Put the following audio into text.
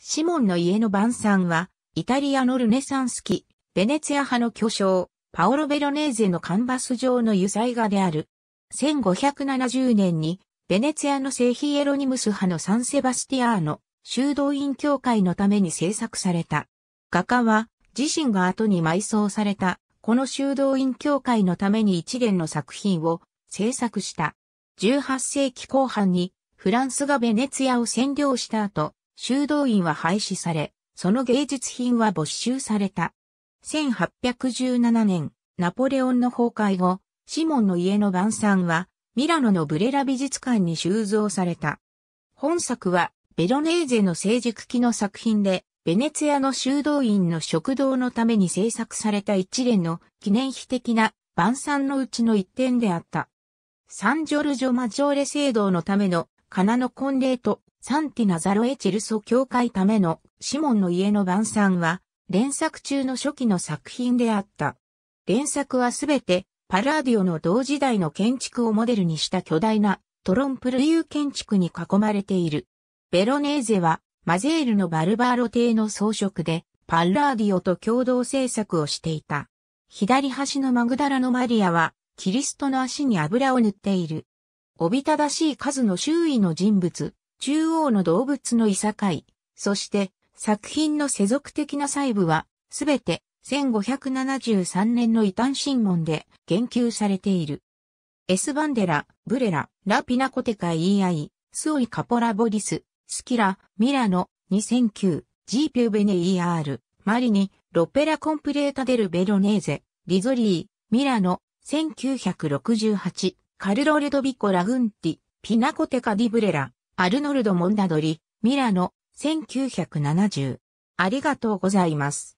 シモンの家の晩餐は、イタリアのルネサンス期、ベネツィア派の巨匠、パオロ・ベロネーゼのカンバス上の油彩画である。1570年に、ベネツィアの聖ヒエロニムス派のサンセバスティアーノ、修道院協会のために制作された。画家は、自身が後に埋葬された、この修道院協会のために一連の作品を制作した。18世紀後半に、フランスがベネツィアを占領した後、修道院は廃止され、その芸術品は没収された。1817年、ナポレオンの崩壊後、シモンの家の晩餐は、ミラノのブレラ美術館に収蔵された。本作は、ベロネーゼの成熟期の作品で、ベネツィアの修道院の食堂のために制作された一連の記念碑的な晩餐のうちの一点であった。サンジョルジョ・マジョーレ聖堂のためのカナの婚礼とサンティナ・ザロエチェルソ教会ためのシモンの家の晩餐は連作中の初期の作品であった。連作はすべてパラーディオの同時代の建築をモデルにした巨大なトロンプルユー建築に囲まれている。ベロネーゼはマゼールのバルバーロ邸の装飾でパラーディオと共同制作をしていた。左端のマグダラのマリアはキリストの足に油を塗っている。おびただしい数の周囲の人物、中央の動物のいさかい、そして作品の世俗的な細部は、すべて1573年の異端審問で言及されている。エスバンデラ、ブレラ、ラピナコテカイアイ、スオイカポラボリス、スキラ、ミラノ、2009、ジーピューベネイアール、マリニ、ロペラコンプレータデルベロネーゼ、リゾリー、ミラノ、1968、カルロ・レドビコ・ラグンティ、ピナコテカ・ディブレラ、アルノルド・モンダドリ、ミラノ、1970。ありがとうございます。